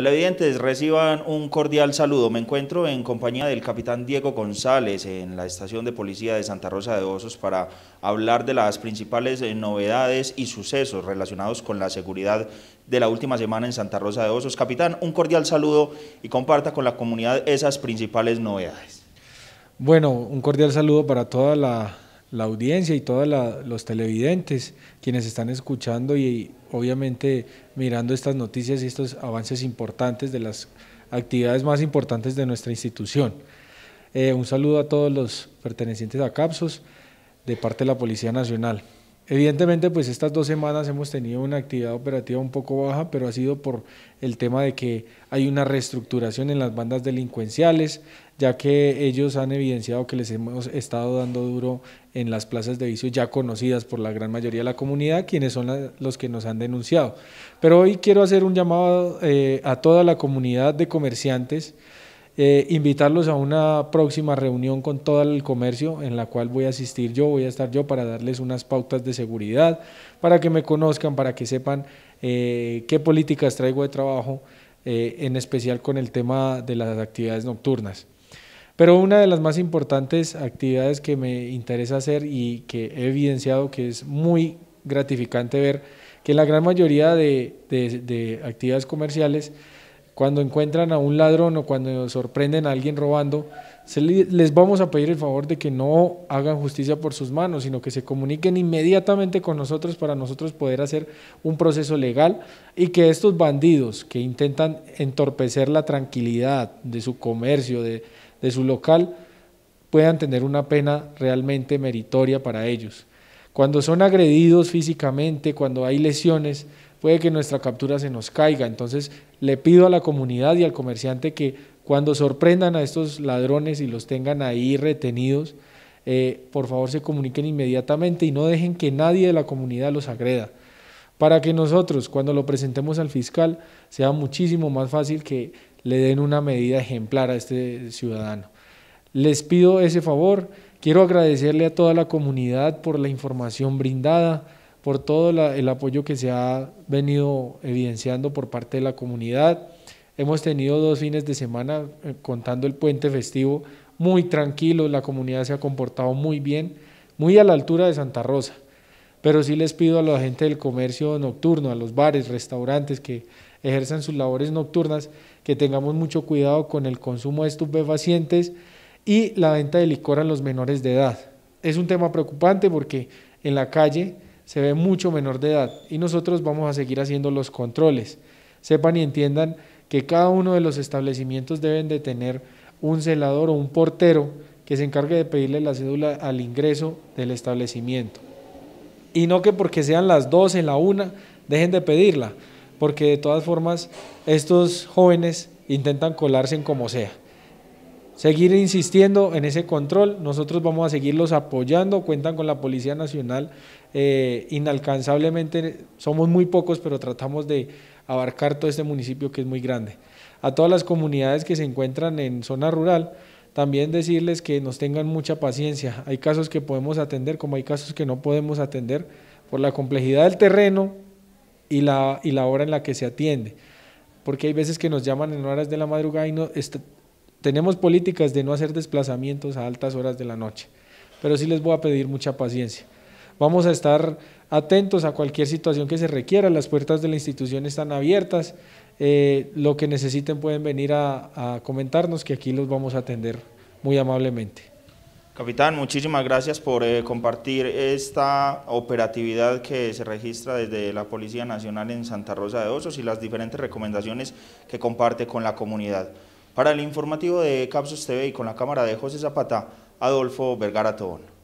Televidentes, reciban un cordial saludo. Me encuentro en compañía del capitán Diego González en la estación de policía de Santa Rosa de Osos para hablar de las principales eh, novedades y sucesos relacionados con la seguridad de la última semana en Santa Rosa de Osos. Capitán, un cordial saludo y comparta con la comunidad esas principales novedades. Bueno, un cordial saludo para toda la la audiencia y todos los televidentes, quienes están escuchando y obviamente mirando estas noticias y estos avances importantes de las actividades más importantes de nuestra institución. Eh, un saludo a todos los pertenecientes a CAPSOS de parte de la Policía Nacional. Evidentemente, pues estas dos semanas hemos tenido una actividad operativa un poco baja, pero ha sido por el tema de que hay una reestructuración en las bandas delincuenciales, ya que ellos han evidenciado que les hemos estado dando duro en las plazas de vicio ya conocidas por la gran mayoría de la comunidad, quienes son los que nos han denunciado. Pero hoy quiero hacer un llamado eh, a toda la comunidad de comerciantes eh, invitarlos a una próxima reunión con todo el comercio en la cual voy a asistir yo, voy a estar yo para darles unas pautas de seguridad, para que me conozcan, para que sepan eh, qué políticas traigo de trabajo, eh, en especial con el tema de las actividades nocturnas. Pero una de las más importantes actividades que me interesa hacer y que he evidenciado que es muy gratificante ver que la gran mayoría de actividades comerciales cuando encuentran a un ladrón o cuando sorprenden a alguien robando, les vamos a pedir el favor de que no hagan justicia por sus manos, sino que se comuniquen inmediatamente con nosotros para nosotros poder hacer un proceso legal y que estos bandidos que intentan entorpecer la tranquilidad de su comercio, de, de su local, puedan tener una pena realmente meritoria para ellos. Cuando son agredidos físicamente, cuando hay lesiones, puede que nuestra captura se nos caiga. Entonces le pido a la comunidad y al comerciante que cuando sorprendan a estos ladrones y los tengan ahí retenidos, eh, por favor se comuniquen inmediatamente y no dejen que nadie de la comunidad los agreda. Para que nosotros, cuando lo presentemos al fiscal, sea muchísimo más fácil que le den una medida ejemplar a este ciudadano. Les pido ese favor. Quiero agradecerle a toda la comunidad por la información brindada por todo el apoyo que se ha venido evidenciando por parte de la comunidad. Hemos tenido dos fines de semana eh, contando el puente festivo muy tranquilo, la comunidad se ha comportado muy bien, muy a la altura de Santa Rosa. Pero sí les pido a la gente del comercio nocturno, a los bares, restaurantes que ejercen sus labores nocturnas, que tengamos mucho cuidado con el consumo de estupefacientes y la venta de licor a los menores de edad. Es un tema preocupante porque en la calle se ve mucho menor de edad y nosotros vamos a seguir haciendo los controles. Sepan y entiendan que cada uno de los establecimientos deben de tener un celador o un portero que se encargue de pedirle la cédula al ingreso del establecimiento. Y no que porque sean las en la una, dejen de pedirla, porque de todas formas estos jóvenes intentan colarse en como sea seguir insistiendo en ese control. Nosotros vamos a seguirlos apoyando. Cuentan con la Policía Nacional. Eh, inalcanzablemente somos muy pocos, pero tratamos de abarcar todo este municipio que es muy grande. A todas las comunidades que se encuentran en zona rural, también decirles que nos tengan mucha paciencia. Hay casos que podemos atender como hay casos que no podemos atender por la complejidad del terreno y la, y la hora en la que se atiende. Porque hay veces que nos llaman en horas de la madrugada y no, tenemos políticas de no hacer desplazamientos a altas horas de la noche, pero sí les voy a pedir mucha paciencia. Vamos a estar atentos a cualquier situación que se requiera, las puertas de la institución están abiertas, eh, lo que necesiten pueden venir a, comentarnos que aquí los vamos a atender muy amablemente. Capitán, muchísimas gracias por eh, compartir esta operatividad que se registra desde la Policía Nacional en Santa Rosa de Osos y las diferentes recomendaciones que comparte con la comunidad. Para el informativo de Capsos TV y con la cámara de José Zapata, Adolfo Vergara Tobón.